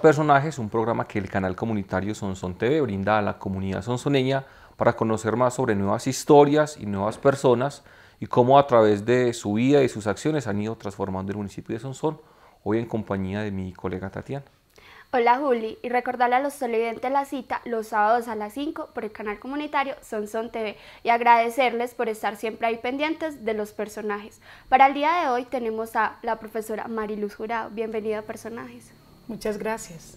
Personajes, un programa que el canal comunitario Sonson TV brinda a la comunidad sonsoneña para conocer más sobre nuevas historias y nuevas personas y cómo a través de su vida y sus acciones han ido transformando el municipio de Sonson, hoy en compañía de mi colega Tatiana. Hola Juli, y recordarle a los televidentes la cita los sábados a las 5 por el canal comunitario Sonson TV y agradecerles por estar siempre ahí pendientes de los personajes. Para el día de hoy tenemos a la profesora Mariluz Jurado. Bienvenida a Personajes. Muchas gracias.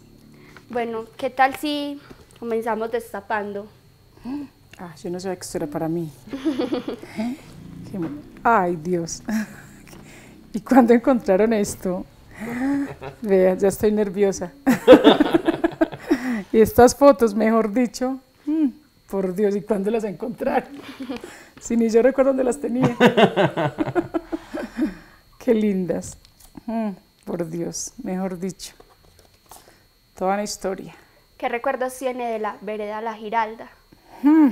Bueno, ¿qué tal si comenzamos destapando? Ah, yo no sabía que esto era para mí. Ay, Dios. ¿Y cuándo encontraron esto? Vea, ya estoy nerviosa. y estas fotos, mejor dicho, mm, por Dios, ¿y cuándo las encontraron? si ni yo recuerdo dónde las tenía. Qué lindas. Mm, por Dios, mejor dicho toda una historia. ¿Qué recuerdos tiene de la vereda La Giralda? Hmm.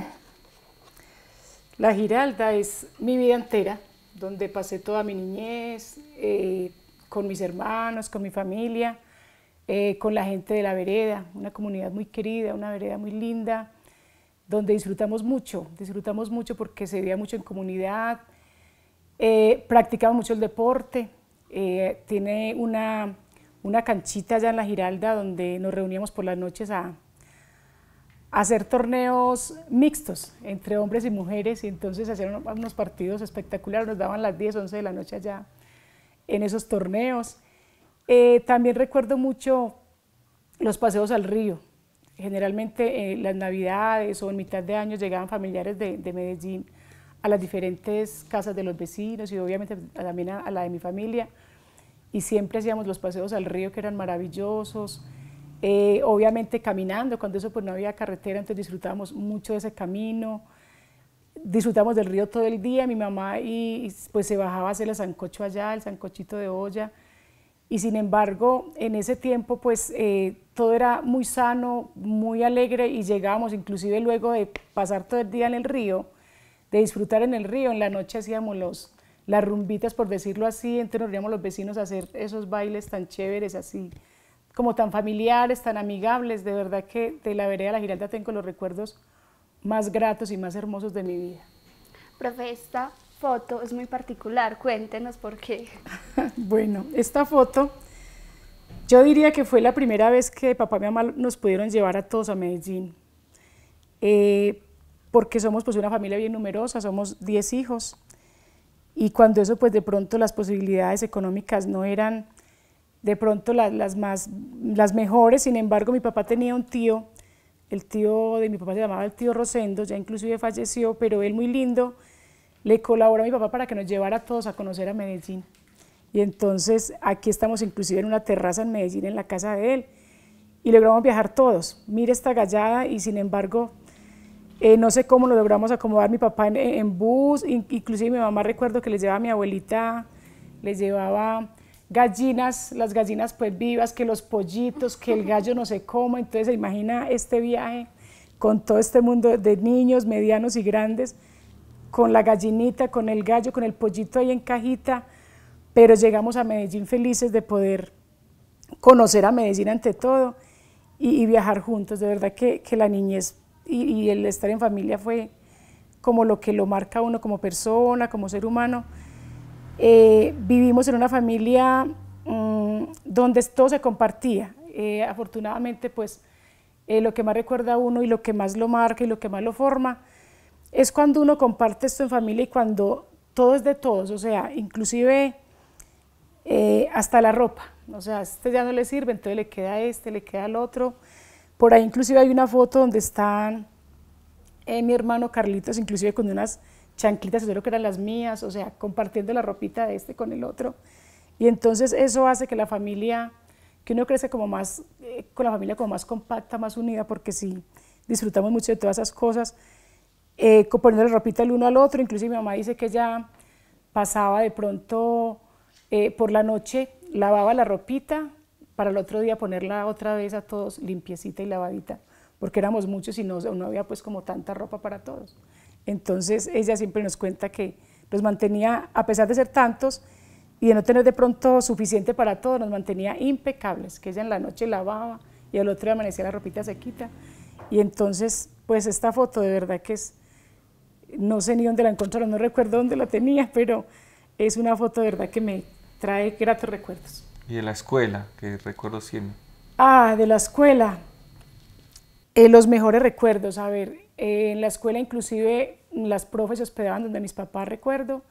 La Giralda es mi vida entera, donde pasé toda mi niñez, eh, con mis hermanos, con mi familia, eh, con la gente de la vereda, una comunidad muy querida, una vereda muy linda, donde disfrutamos mucho, disfrutamos mucho porque se vivía mucho en comunidad, eh, mucho el deporte, eh, tiene una una canchita allá en la Giralda donde nos reuníamos por las noches a, hacer torneos mixtos entre hombres y mujeres y entonces hacían unos, partidos espectaculares, nos daban las 10, 11 de la noche allá en esos torneos. Eh, también recuerdo mucho los paseos al río. Generalmente en eh, las navidades o en mitad de año llegaban familiares de, Medellín a las diferentes casas de los vecinos y obviamente también a la de mi familia y siempre hacíamos los paseos al río que eran maravillosos. Eh, obviamente caminando, cuando eso pues no había carretera, entonces disfrutábamos mucho de ese camino. Disfrutamos del río todo el día, mi mamá y, pues se bajaba a hacer el sancocho allá, el sancochito de olla. Y sin embargo, en ese tiempo pues eh, todo era muy sano, muy alegre y llegábamos inclusive luego de pasar todo el día en el río, de disfrutar en el río, en la noche hacíamos los, las rumbitas, por decirlo así, entre nos los vecinos a hacer esos bailes tan chéveres, así como tan familiares, tan amigables, de verdad que de la vereda La Giralda tengo los recuerdos más gratos y más hermosos de mi vida. Profe, esta foto es muy particular, cuéntenos por qué. bueno, esta foto, yo diría que fue la primera vez que papá y mamá nos pudieron llevar a todos a Medellín, eh, porque somos pues una familia bien numerosa, somos 10 hijos, y cuando eso pues de pronto las posibilidades económicas no eran de pronto las, más, las mejores, sin embargo mi papá tenía un tío, el tío de mi papá se llamaba el tío Rosendo, ya inclusive falleció, pero él muy lindo, le colaboró a mi papá para que nos llevara a todos a conocer a Medellín. Y entonces aquí estamos inclusive en una terraza en Medellín, en la casa de él, y logramos viajar todos. Mira esta gallada y sin embargo eh, no sé cómo lo logramos acomodar mi papá en, bus, inclusive mi mamá recuerdo que les llevaba a mi abuelita, les llevaba gallinas, las gallinas pues vivas, que los pollitos, que el gallo no se cómo entonces se imagina este viaje con todo este mundo de niños, medianos y grandes, con la gallinita, con el gallo, con el pollito ahí en cajita, pero llegamos a Medellín felices de poder conocer a Medellín ante todo y, y viajar juntos, de verdad que, que la niñez y, el estar en familia fue como lo que lo marca uno como persona, como ser humano. Eh, vivimos en una familia mm, donde todo se compartía. Eh, afortunadamente, pues eh, lo que más recuerda a uno y lo que más lo marca y lo que más lo forma es cuando uno comparte esto en familia y cuando todo es de todos, o sea, inclusive hasta la ropa. O sea, este ya no le sirve, entonces le queda a este, le queda al otro. Por ahí inclusive hay una foto donde están eh, mi hermano Carlitos, inclusive con unas chanquitas, creo que eran las mías, o sea, compartiendo la ropita de este con el otro. Y entonces eso hace que la familia, que uno crece como más, eh, con la familia como más compacta, más unida, porque sí, disfrutamos mucho de todas esas cosas, eh, la ropita el uno al otro, inclusive mi mamá dice que ella pasaba de pronto eh, por la noche, lavaba la ropita, para el otro día ponerla otra vez a todos limpiecita y lavadita, porque éramos muchos y no, no había pues como tanta ropa para todos. Entonces ella siempre nos cuenta que nos mantenía, a pesar de ser tantos y de no tener de pronto suficiente para todos, nos mantenía impecables, que ella en la noche lavaba y al otro día amanecía la ropita sequita. Y entonces, pues esta foto de verdad que es, no sé ni dónde la encontraron, no recuerdo dónde la tenía, pero es una foto de verdad que me trae gratos recuerdos. Y de la escuela, que recuerdo siempre. Ah, de la escuela. Eh, los mejores recuerdos, a ver, eh, en la escuela inclusive las profes se hospedaban donde mis papás, recuerdo.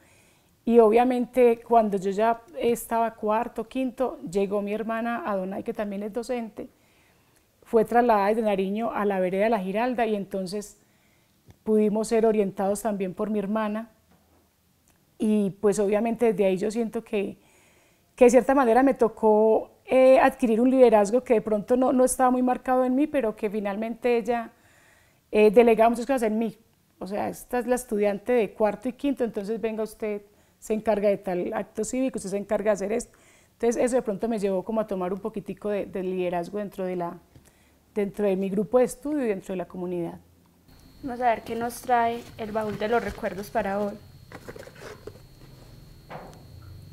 Y obviamente cuando yo ya estaba cuarto, quinto, llegó mi hermana Adonai, que también es docente, fue trasladada desde Nariño a la vereda de la Giralda y entonces pudimos ser orientados también por mi hermana. Y pues obviamente desde ahí yo siento que que de cierta manera me tocó eh, adquirir un liderazgo que de pronto no, estaba muy marcado en mí, pero que finalmente ella eh, delegaba muchas cosas en mí. O sea, esta es la estudiante de cuarto y quinto, entonces venga usted, se encarga de tal acto cívico, usted se encarga de hacer esto. Entonces eso de pronto me llevó como a tomar un poquitico de, de liderazgo dentro de, la, dentro de mi grupo de estudio y dentro de la comunidad. Vamos a ver qué nos trae el baúl de los recuerdos para hoy.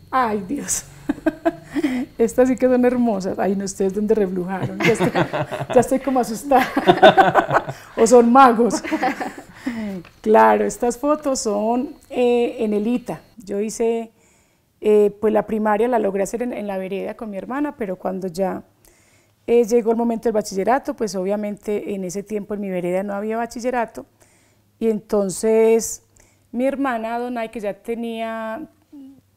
Ay, Dios. Estas sí que son hermosas. Ay, no, ustedes donde reflujaron. Ya estoy, ya estoy como asustada. o son magos. Claro, estas fotos son eh, en el ITA. Yo hice, eh, pues la primaria la logré hacer en, la vereda con mi hermana, pero cuando ya eh, llegó el momento del bachillerato, pues obviamente en ese tiempo en mi vereda no había bachillerato. Y entonces mi hermana Donay, que ya tenía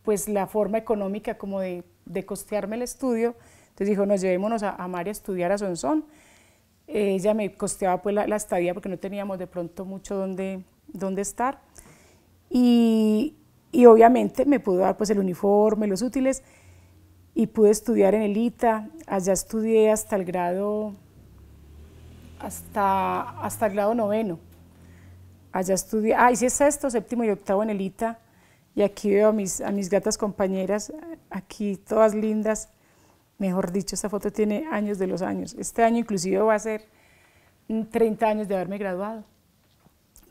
pues la forma económica como de de costearme el estudio, entonces dijo, nos llevémonos a, María a estudiar a Sonsón. ella me costeaba pues la, estadía porque no teníamos de pronto mucho donde, estar. Y, obviamente me pudo dar pues el uniforme, los útiles, y pude estudiar en el ITA, allá estudié hasta el grado, hasta, hasta el grado noveno, allá estudié, ah, es sexto, séptimo y octavo en el ITA, y aquí veo a mis, a mis gatas compañeras, aquí todas lindas. Mejor dicho, esta foto tiene años de los años. Este año inclusive va a ser 30 mm, años de haberme graduado.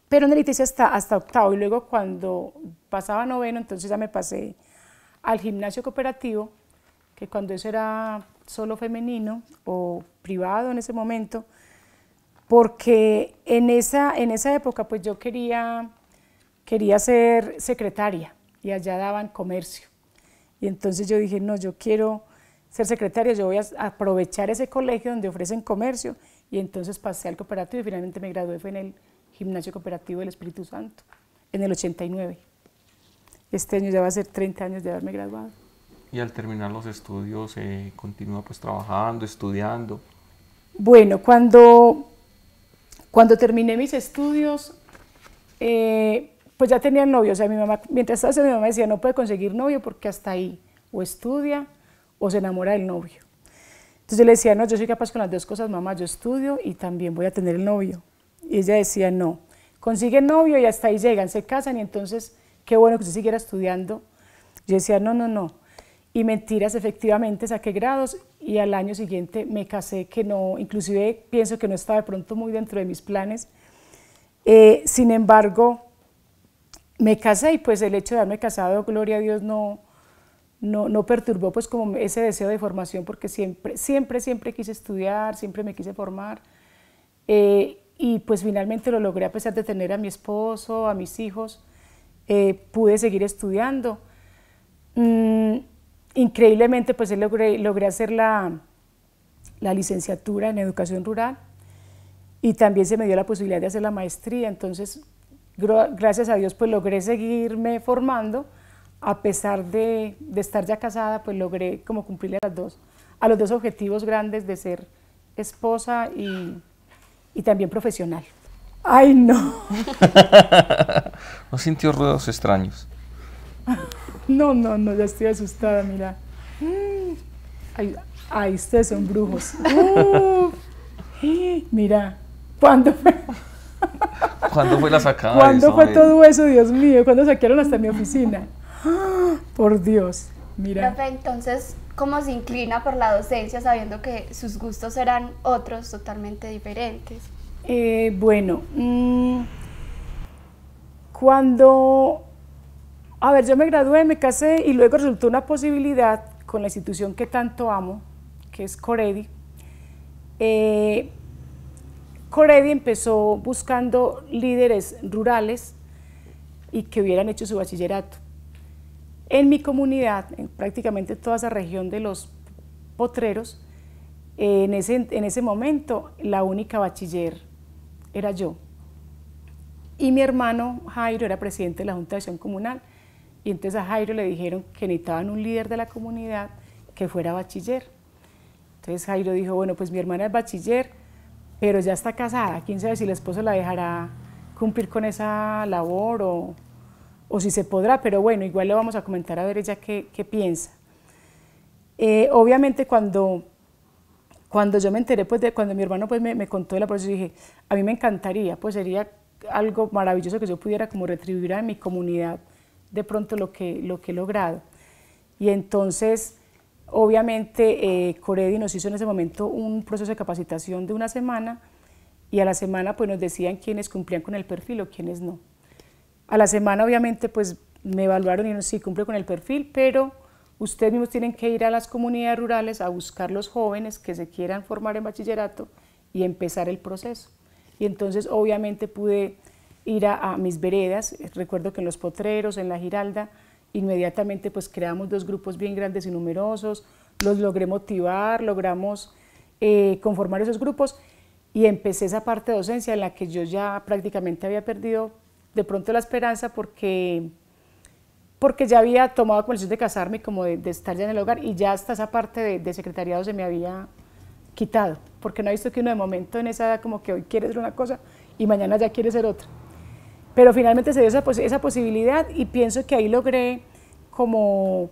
Pero en el ITC hasta, hasta octavo y luego cuando pasaba noveno, entonces ya me pasé al gimnasio cooperativo, que cuando eso era solo femenino o privado en ese momento, porque en esa, en esa época pues yo quería, quería ser secretaria y allá daban comercio. Y entonces yo dije, no, yo quiero ser secretaria, yo voy a aprovechar ese colegio donde ofrecen comercio y entonces pasé al cooperativo y finalmente me gradué fue en el Gimnasio Cooperativo del Espíritu Santo, en el 89. Este año ya va a ser 30 años de haberme graduado. Y al terminar los estudios, eh, continúa pues trabajando, estudiando. Bueno, cuando, cuando terminé mis estudios, eh, pues ya tenía novio. O sea, mi mamá, mientras estaba mi mamá decía, no puede conseguir novio porque hasta ahí o estudia o se enamora del novio. Entonces yo le decía, no, yo soy capaz con las dos cosas, mamá, yo estudio y también voy a tener el novio. Y ella decía, no, consigue novio y hasta ahí llegan, se casan y entonces, qué bueno que usted siguiera estudiando. Yo decía, no, no, no. Y mentiras, efectivamente, saqué grados y al año siguiente me casé, que no, inclusive pienso que no estaba de pronto muy dentro de mis planes. Eh, sin embargo, me casé y pues el hecho de haberme casado, gloria a Dios, no, no, no, perturbó pues como ese deseo de formación porque siempre, siempre, siempre quise estudiar, siempre me quise formar. Eh, y pues finalmente lo logré a pesar de tener a mi esposo, a mis hijos, eh, pude seguir estudiando. Mm, increíblemente pues logré, logré hacer la, la licenciatura en educación rural y también se me dio la posibilidad de hacer la maestría, entonces gracias a Dios pues logré seguirme formando, a pesar de, estar ya casada, pues logré como cumplirle a, las dos, a los dos objetivos grandes de ser esposa y, también profesional. Ay, no. ¿No sintió ruidos extraños? No, no, no, ya estoy asustada, mira. Mm. Ay, ustedes son brujos. Mira, ¿cuándo fue? ¿Cuándo fue la sacada? ¿Cuándo fue todo eso, Dios mío? ¿Cuándo saquearon hasta mi oficina? por Dios, mira. entonces, ¿cómo se inclina por la docencia sabiendo que sus gustos eran otros totalmente diferentes? Eh, bueno, mm, cuando, a ver, yo me gradué, me casé y luego resultó una posibilidad con la institución que tanto amo, que es Coredi, eh, Coredi empezó buscando líderes rurales y que hubieran hecho su bachillerato. En mi comunidad, en prácticamente toda esa región de los potreros, en ese, en ese momento la única bachiller era yo. Y mi hermano Jairo era presidente de la Junta de Acción Comunal. Y entonces a Jairo le dijeron que necesitaban un líder de la comunidad que fuera bachiller. Entonces Jairo dijo, bueno, pues mi hermana es bachiller, pero ya está casada, quién sabe si el esposo la dejará cumplir con esa labor o, o si se podrá, pero bueno, igual le vamos a comentar a ver ella qué, qué piensa. Eh, obviamente cuando, cuando yo me enteré, pues de, cuando mi hermano pues, me, contó de la proceso, dije, a mí me encantaría, pues sería algo maravilloso que yo pudiera como retribuir a mi comunidad de pronto lo que, lo que he logrado. Y entonces Obviamente, eh, Coredi nos hizo en ese momento un proceso de capacitación de una semana y a la semana pues nos decían quiénes cumplían con el perfil o quiénes no. A la semana obviamente pues me evaluaron y no sí cumple con el perfil, pero ustedes mismos tienen que ir a las comunidades rurales a buscar los jóvenes que se quieran formar en bachillerato y empezar el proceso. Y entonces obviamente pude ir a mis veredas, recuerdo que en Los Potreros, en La Giralda, inmediatamente pues creamos dos grupos bien grandes y numerosos, los logré motivar, logramos eh, conformar esos grupos y empecé esa parte de docencia en la que yo ya prácticamente había perdido de pronto la esperanza porque, porque ya había tomado la decisión de casarme como de, estar ya en el hogar y ya hasta esa parte de, de, secretariado se me había quitado, porque no he visto que uno de momento en esa edad como que hoy quiere ser una cosa y mañana ya quiere ser otra. Pero finalmente se dio esa, posibilidad y pienso que ahí logré como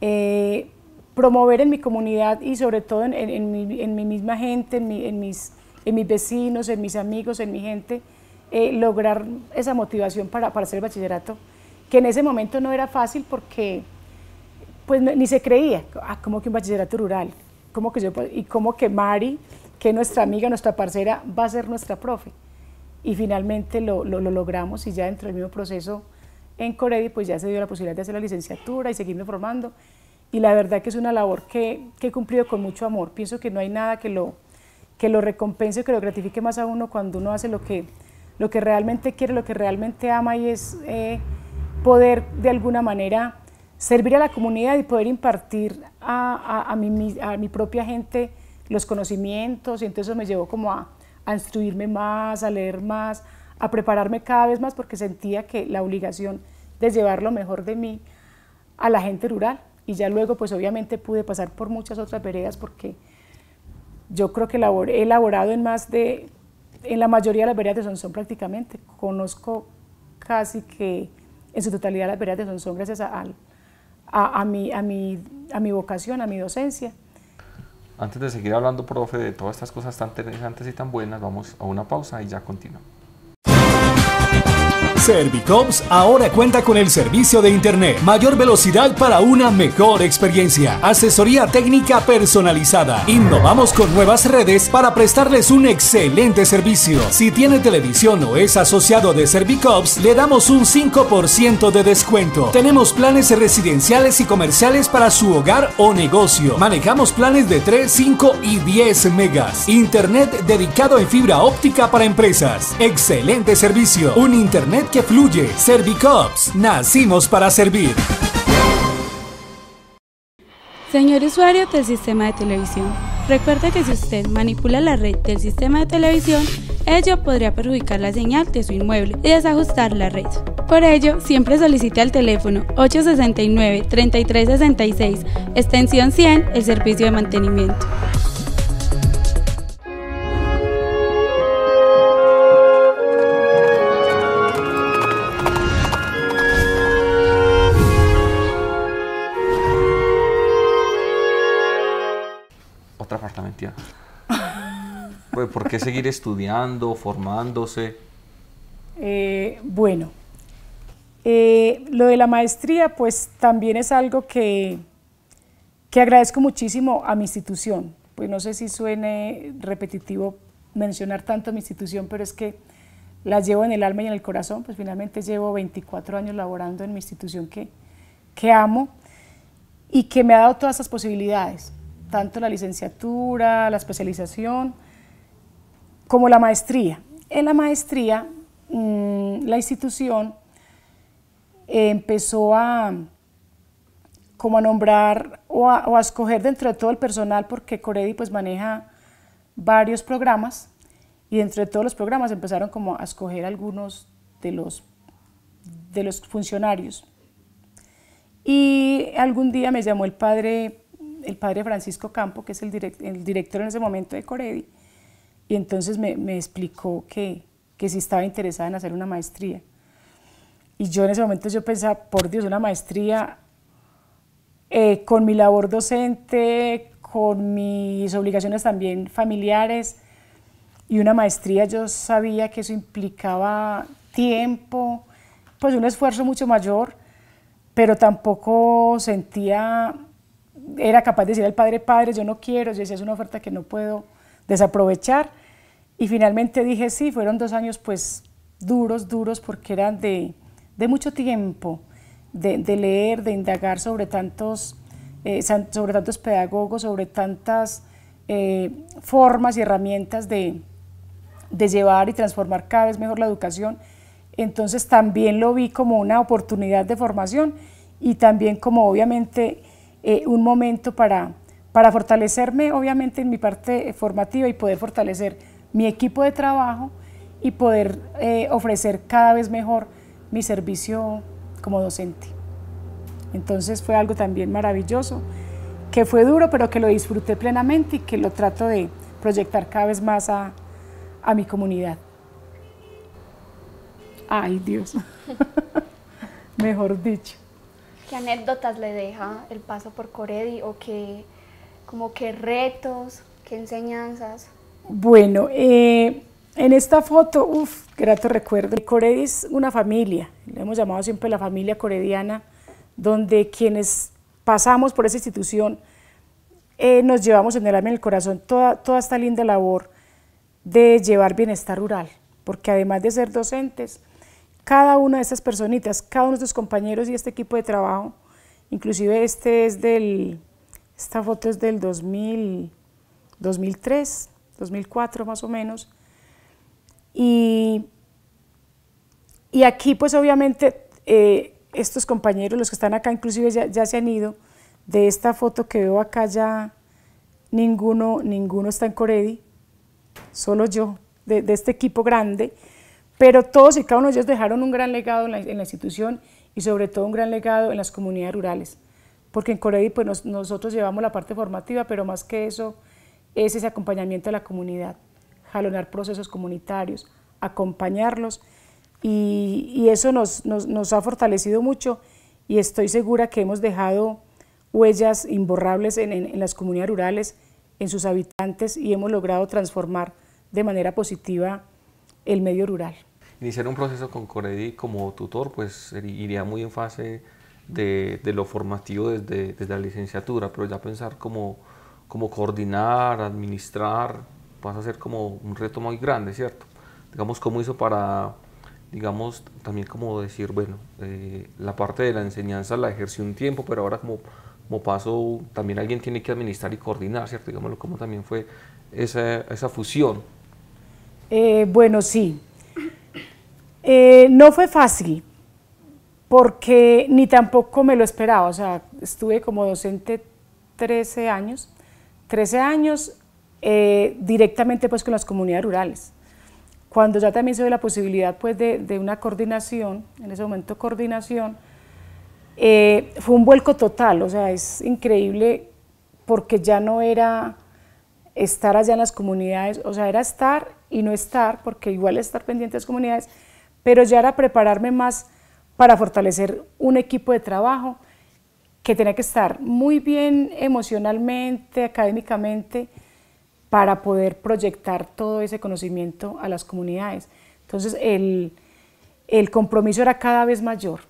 eh, promover en mi comunidad y sobre todo en, mi, misma gente, mi, mis, en, mis, vecinos, en mis amigos, en mi gente, eh, lograr esa motivación para, hacer el bachillerato, que en ese momento no era fácil porque pues ni se creía, ah, como que un bachillerato rural, como que yo, y como que Mari, que nuestra amiga, nuestra parcera, va a ser nuestra profe y finalmente lo, lo, logramos y ya dentro del mismo proceso en Coredi pues ya se dio la posibilidad de hacer la licenciatura y seguirme formando y la verdad que es una labor que, he cumplido con mucho amor. Pienso que no hay nada que lo, que lo recompense, que lo gratifique más a uno cuando uno hace lo que, lo que realmente quiere, lo que realmente ama y es eh, poder de alguna manera servir a la comunidad y poder impartir a, a, mi, a mi propia gente los conocimientos y entonces eso me llevó como a, a instruirme más, a leer más, a prepararme cada vez más porque sentía que la obligación de llevar lo mejor de mí a la gente rural. Y ya luego, pues obviamente pude pasar por muchas otras veredas porque yo creo que he elaborado en más de, en la mayoría de las veredas de Sonsón prácticamente. Conozco casi que en su totalidad las veredas de Sonsón gracias a, a, mi, a, mi, a mi vocación, a mi docencia. Antes de seguir hablando, profe, de todas estas cosas tan interesantes y tan buenas, vamos a una pausa y ya continuamos. ServiCops ahora cuenta con el servicio de Internet. Mayor velocidad para una mejor experiencia. Asesoría técnica personalizada. Innovamos con nuevas redes para prestarles un excelente servicio. Si tiene televisión o es asociado de ServiCops, le damos un 5% de descuento. Tenemos planes residenciales y comerciales para su hogar o negocio. Manejamos planes de 3, 5 y 10 megas. Internet dedicado en fibra óptica para empresas. Excelente servicio. Un Internet que fluye. Servicops, nacimos para servir. Señor usuario del sistema de televisión, recuerde que si usted manipula la red del sistema de televisión, ello podría perjudicar la señal de su inmueble y desajustar la red. Por ello, siempre solicite al teléfono 869-3366, extensión 100, el servicio de mantenimiento. ¿por qué seguir estudiando, formándose? Eh, bueno, eh, lo de la maestría, pues también es algo que, que agradezco muchísimo a mi institución. Pues no sé si suene repetitivo mencionar tanto a mi institución, pero es que la llevo en el alma y en el corazón, pues finalmente llevo 24 años laborando en mi institución que, que amo y que me ha dado todas esas posibilidades, tanto la licenciatura, la especialización, como la maestría. En la maestría, mm, la institución empezó a como a nombrar o a, escoger dentro de todo el personal, porque Coredi pues maneja varios programas y dentro de todos los programas empezaron como a escoger algunos de los, de los funcionarios. Y algún día me llamó el padre, el padre Francisco Campo, que es el, el director en ese momento de Coredi, y entonces me, me explicó que, que sí estaba interesada en hacer una maestría. Y yo en ese momento yo pensaba, por Dios, una maestría eh, con mi labor docente, con mis obligaciones también familiares y una maestría, yo sabía que eso implicaba tiempo, pues un esfuerzo mucho mayor, pero tampoco sentía, era capaz de decir al padre, padre, yo no quiero, yo decía, es una oferta que no puedo desaprovechar. Y finalmente dije, sí, fueron dos años pues duros, duros, porque eran de, mucho tiempo, de, leer, de indagar sobre tantos, eh, sobre tantos pedagogos, sobre tantas eh, formas y herramientas de, llevar y transformar cada vez mejor la educación. Entonces también lo vi como una oportunidad de formación y también como obviamente eh, un momento para para fortalecerme obviamente en mi parte formativa y poder fortalecer mi equipo de trabajo y poder eh, ofrecer cada vez mejor mi servicio como docente. Entonces fue algo también maravilloso, que fue duro, pero que lo disfruté plenamente y que lo trato de proyectar cada vez más a, a mi comunidad. Ay, Dios. Mejor dicho. ¿Qué anécdotas le deja el paso por Coredi o qué como qué retos, qué enseñanzas. Bueno, eh, en esta foto, uff, grato recuerdo. Coredi es una familia, le hemos llamado siempre la familia corediana, donde quienes pasamos por esa institución eh, nos llevamos en el alma y en el corazón toda, toda esta linda labor de llevar bienestar rural, porque además de ser docentes, cada una de estas personitas, cada uno de sus compañeros y este equipo de trabajo, inclusive este es del esta foto es del 2003, 2004 más o menos. Y, y aquí pues obviamente eh, estos compañeros, los que están acá inclusive ya, se han ido, de esta foto que veo acá ya ninguno, ninguno está en Coredi, solo yo, de, este equipo grande, pero todos y cada uno de ellos dejaron un gran legado en la institución y sobre todo un gran legado en las comunidades rurales porque en Coredi pues nosotros llevamos la parte formativa, pero más que eso es ese acompañamiento a la comunidad, jalonar procesos comunitarios, acompañarlos y, eso nos, ha fortalecido mucho y estoy segura que hemos dejado huellas imborrables en, en, las comunidades rurales, en sus habitantes y hemos logrado transformar de manera positiva el medio rural. Iniciar un proceso con Coredi como tutor pues iría muy en fase de, lo formativo desde, la licenciatura, pero ya pensar cómo coordinar, administrar, pasa a ser como un reto muy grande, ¿cierto? Digamos, cómo hizo para, digamos, también como decir, bueno, eh, la parte de la enseñanza la ejerció un tiempo, pero ahora como, como paso, también alguien tiene que administrar y coordinar, ¿cierto? Digámoslo, cómo también fue esa, fusión. Eh, bueno, sí. Eh, no fue fácil, porque ni tampoco me lo esperaba. O sea, estuve como docente 13 años, 13 años eh, directamente pues con las comunidades rurales. Cuando ya también se dio la posibilidad pues de, de una coordinación, en ese momento coordinación, eh, fue un vuelco total, o sea, es increíble porque ya no era estar allá en las comunidades, o sea, era estar y no estar, porque igual estar pendiente de las comunidades, pero ya era prepararme más para fortalecer un equipo de trabajo que tenía que estar muy bien emocionalmente, académicamente, para poder proyectar todo ese conocimiento a las comunidades. Entonces el, compromiso era cada vez mayor,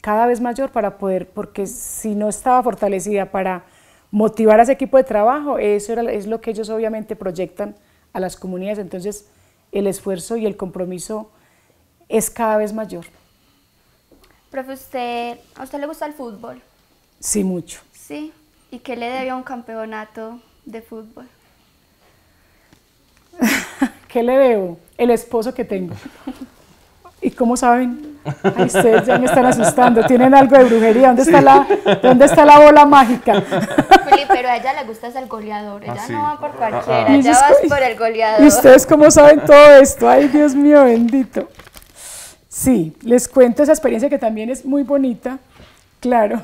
cada vez mayor para poder, porque si no estaba fortalecida para motivar a ese equipo de trabajo, eso es lo que ellos obviamente proyectan a las comunidades. Entonces el esfuerzo y el compromiso es cada vez mayor. Profe, usted, ¿a usted le gusta el fútbol? Sí, mucho. Sí. ¿Y qué le debe a un campeonato de fútbol? ¿Qué le debo? El esposo que tengo. ¿Y cómo saben? ustedes ya me están asustando. ¿Tienen algo de brujería? ¿Dónde, está, la, ¿dónde está la bola mágica? pero a ella le gusta el goleador. Ella ah, no va por ah, cualquiera, ella ah, va por el goleador. ¿Y ustedes cómo saben todo esto? Ay, Dios mío, bendito. Sí, les cuento esa experiencia que también es muy bonita, claro.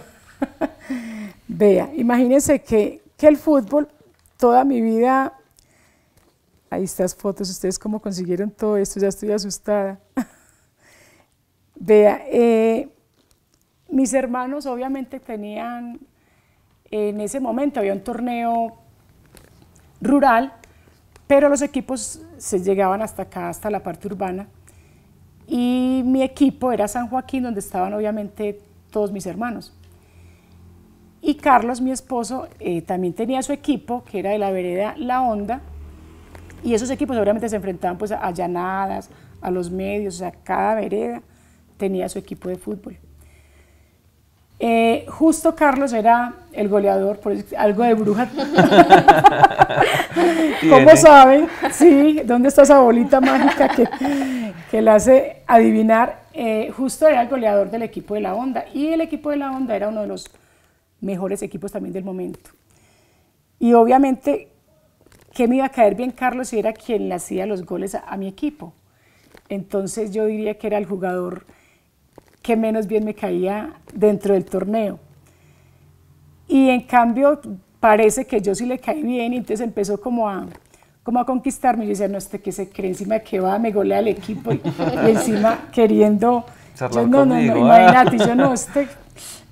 Vea, imagínense que, el fútbol, toda mi vida, ahí estas fotos, ustedes cómo consiguieron todo esto, ya estoy asustada. Vea, eh, mis hermanos obviamente tenían, en ese momento había un torneo rural, pero los equipos se llegaban hasta acá, hasta la parte urbana. Y mi equipo era San Joaquín, donde estaban obviamente todos mis hermanos. Y Carlos, mi esposo, eh, también tenía su equipo, que era de la vereda La Onda, y esos equipos obviamente se enfrentaban pues a llanadas, a los medios, o sea, cada vereda tenía su equipo de fútbol. Eh, justo Carlos era el goleador, por eso, algo de bruja. ¿Cómo saben? Sí, ¿dónde está esa bolita mágica que, que le hace adivinar, eh, justo era el goleador del equipo de la Onda, Y el equipo de la Onda era uno de los mejores equipos también del momento. Y obviamente, ¿qué me iba a caer bien Carlos si era quien le hacía los goles a mi equipo? Entonces yo diría que era el jugador que menos bien me caía dentro del torneo. Y en cambio, parece que yo sí le caí bien y entonces empezó como a, ¿Cómo a conquistarme? Yo decía, no, este que se cree encima de que va, me golea el equipo y, encima queriendo... Yo, no, no, no, imagínate, yo no, este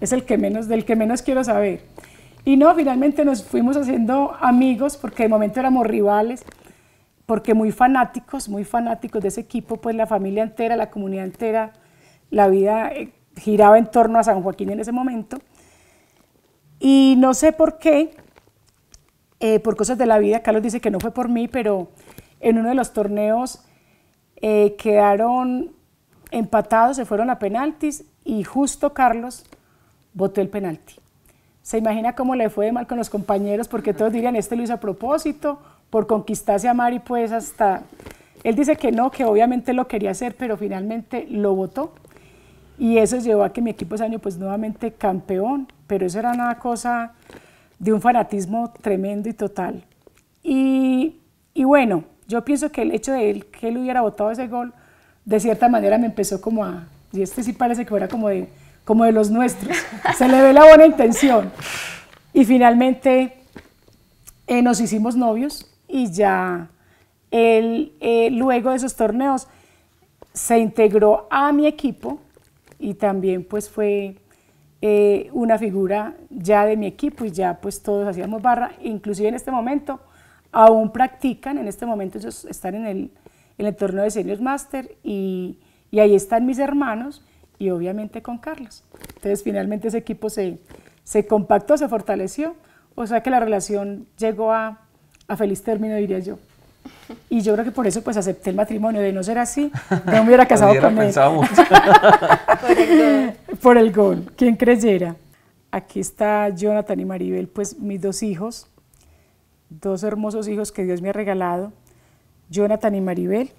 es el que menos, del que menos quiero saber. Y no, finalmente nos fuimos haciendo amigos porque de momento éramos rivales, porque muy fanáticos, muy fanáticos de ese equipo, pues la familia entera, la comunidad entera, la vida eh, giraba en torno a San Joaquín en ese momento. Y no sé por qué, eh, por cosas de la vida, Carlos dice que no fue por mí, pero en uno de los torneos eh, quedaron empatados, se fueron a penaltis y justo Carlos votó el penalti. Se imagina cómo le fue de mal con los compañeros porque todos dirían, este lo hizo a propósito, por conquistarse a Mari, pues hasta... Él dice que no, que obviamente lo quería hacer, pero finalmente lo votó. Y eso llevó a que mi equipo ese año, pues nuevamente campeón, pero eso era una cosa de un fanatismo tremendo y total. Y, bueno, yo pienso que el hecho de él, que él hubiera votado ese gol, de cierta manera me empezó como a, y este sí parece que fuera como de, como de los nuestros, se le ve la buena intención. Y finalmente eh, nos hicimos novios y ya él, eh, luego de esos torneos, se integró a mi equipo y también pues fue eh, una figura ya de mi equipo y ya pues todos hacíamos barra, inclusive en este momento aún practican, en este momento ellos están en el, en torneo de Seniors Master y, ahí están mis hermanos y obviamente con Carlos. Entonces finalmente ese equipo se, se compactó, se fortaleció, o sea que la relación llegó a, a feliz término, diría yo. Y yo creo que por eso pues acepté el matrimonio, de no ser así, no me hubiera casado con él. por el gol. Por el gol, quien creyera. Aquí está Jonathan y Maribel, pues mis dos hijos, dos hermosos hijos que Dios me ha regalado, Jonathan y Maribel,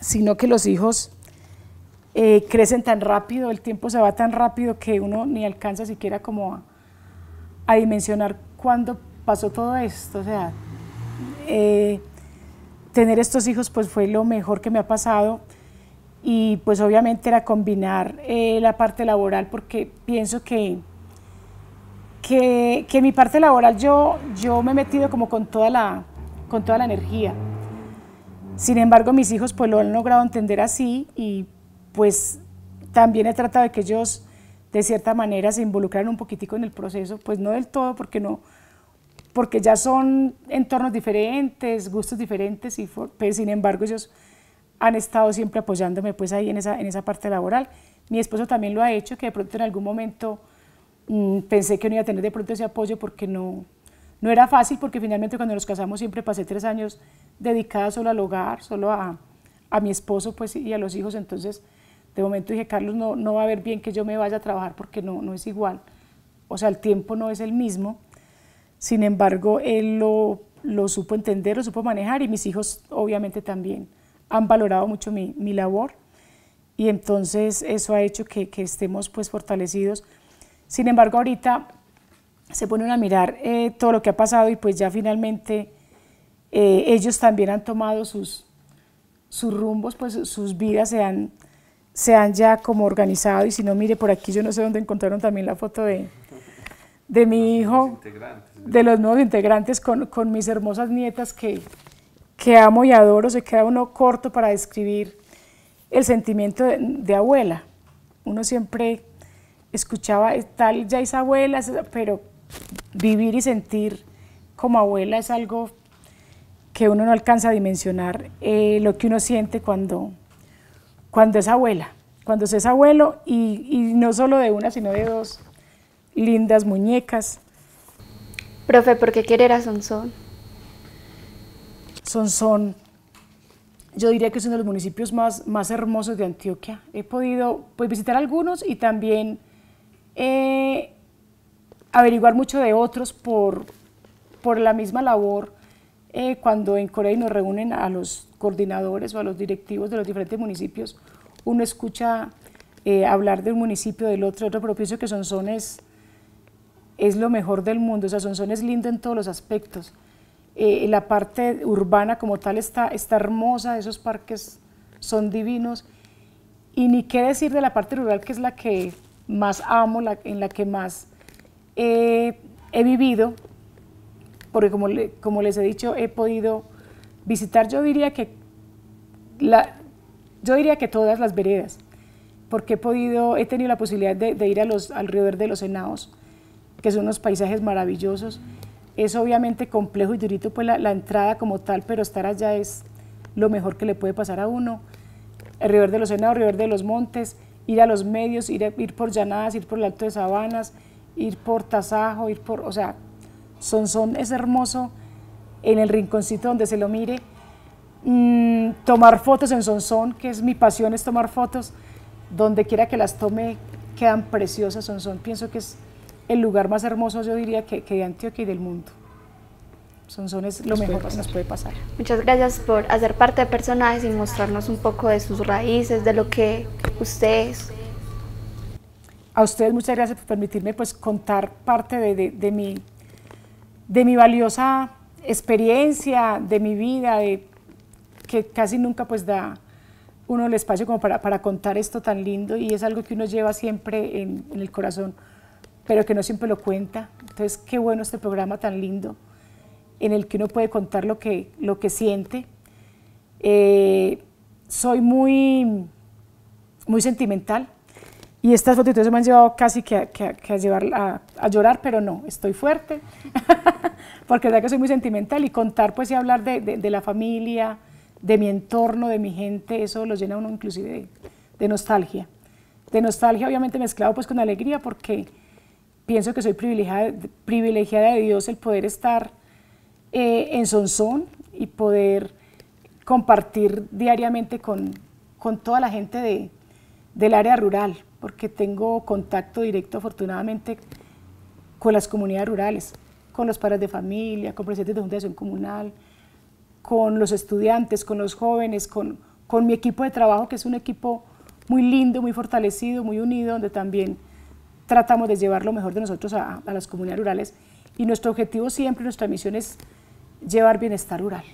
sino que los hijos eh, crecen tan rápido, el tiempo se va tan rápido que uno ni alcanza siquiera como a, dimensionar cuándo pasó todo esto, o sea... Eh, tener estos hijos pues fue lo mejor que me ha pasado y pues obviamente era combinar eh, la parte laboral porque pienso que, que, mi parte laboral yo, yo me he metido como con toda la, con toda la energía. Sin embargo, mis hijos pues lo han logrado entender así y pues también he tratado de que ellos de cierta manera se involucraran un poquitico en el proceso, pues no del todo porque no, porque ya son entornos diferentes, gustos diferentes, y pero sin embargo ellos han estado siempre apoyándome pues ahí en esa, en esa parte laboral. Mi esposo también lo ha hecho, que de pronto en algún momento mm, pensé que no iba a tener de pronto ese apoyo porque no, no era fácil, porque finalmente cuando nos casamos siempre pasé tres años dedicada solo al hogar, solo a, a mi esposo pues, y a los hijos, entonces de momento dije, Carlos, no, no va a ver bien que yo me vaya a trabajar porque no, no es igual, o sea, el tiempo no es el mismo. Sin embargo, él lo, supo entender, lo supo manejar y mis hijos obviamente también han valorado mucho mi, labor y entonces eso ha hecho que, estemos pues fortalecidos. Sin embargo, ahorita se ponen a mirar eh, todo lo que ha pasado y pues ya finalmente eh, ellos también han tomado sus, sus rumbos, pues sus vidas se han, se han ya como organizado y si no, mire, por aquí yo no sé dónde encontraron también la foto de, de mi hijo, de los nuevos integrantes con, con mis hermosas nietas que, que amo y adoro, se queda uno corto para describir el sentimiento de, abuela. Uno siempre escuchaba eh, tal ya es abuela, pero vivir y sentir como abuela es algo que uno no alcanza a dimensionar eh, lo que uno siente cuando, cuando es abuela, cuando se es abuelo y, y no solo de una, sino de dos lindas muñecas. Profe, ¿por qué querer a Sonsón? Sonsón, yo diría que es uno de los municipios más, más hermosos de Antioquia. He podido pues, visitar algunos y también eh, averiguar mucho de otros por, por la misma labor eh, cuando en Corea nos reúnen a los coordinadores o a los directivos de los diferentes municipios, uno escucha eh, hablar de un municipio, del otro, otro, pero pienso que Sonsón es es lo mejor del mundo. O sea, son es lindo en todos los aspectos. Eh, la parte urbana como tal está, está hermosa, esos parques son divinos. Y ni qué decir de la parte rural, que es la que más amo, la, en la que más eh, he vivido, porque como, como les he dicho, he podido visitar, yo diría que la, yo diría que todas las veredas, porque he podido, he tenido la posibilidad de, ir a los, al Río Verde de los Senados, que son unos paisajes maravillosos. Es obviamente complejo y durito pues la, entrada como tal, pero estar allá es lo mejor que le puede pasar a uno. El River de los el River de los Montes, ir a los medios, ir, ir por llanadas, ir por el Alto de Sabanas, ir por Tasajo, ir por, o sea, Sonsón es hermoso en el rinconcito donde se lo mire. Mm, tomar fotos en Sonsón, que es mi pasión, es tomar fotos. Donde quiera que las tome, quedan preciosas. Sonsón pienso que es el lugar más hermoso, yo diría, que, de Antioquia y del mundo. Son es lo mejor que nos puede pasar. Muchas gracias por hacer parte de Personajes y mostrarnos un poco de sus raíces, de lo que ustedes. A ustedes muchas gracias por permitirme pues contar parte de, mi, de mi valiosa experiencia, de mi vida, de, que casi nunca pues da uno el espacio como para, contar esto tan lindo y es algo que uno lleva siempre en el corazón pero que no siempre lo cuenta. Entonces, qué bueno este programa tan lindo en el que uno puede contar lo que, lo que siente. Eh, soy muy, muy sentimental y estas fotitos me han llevado casi que, a, a, llevar a, llorar, pero no, estoy fuerte, porque es verdad que soy muy sentimental y contar pues y hablar de, de, la familia, de mi entorno, de mi gente, eso lo llena uno inclusive de, de nostalgia. De nostalgia obviamente mezclado pues con alegría porque pienso que soy privilegiada, privilegiada de Dios el poder estar eh, en Sonsón y poder compartir diariamente con, con toda la gente de, del área rural, porque tengo contacto directo afortunadamente con las comunidades rurales, con los padres de familia, con presidentes de fundación comunal, con los estudiantes, con los jóvenes, con, con mi equipo de trabajo, que es un equipo muy lindo, muy fortalecido, muy unido, donde también tratamos de llevar lo mejor de nosotros a, las comunidades rurales y nuestro objetivo siempre, nuestra misión es llevar bienestar rural.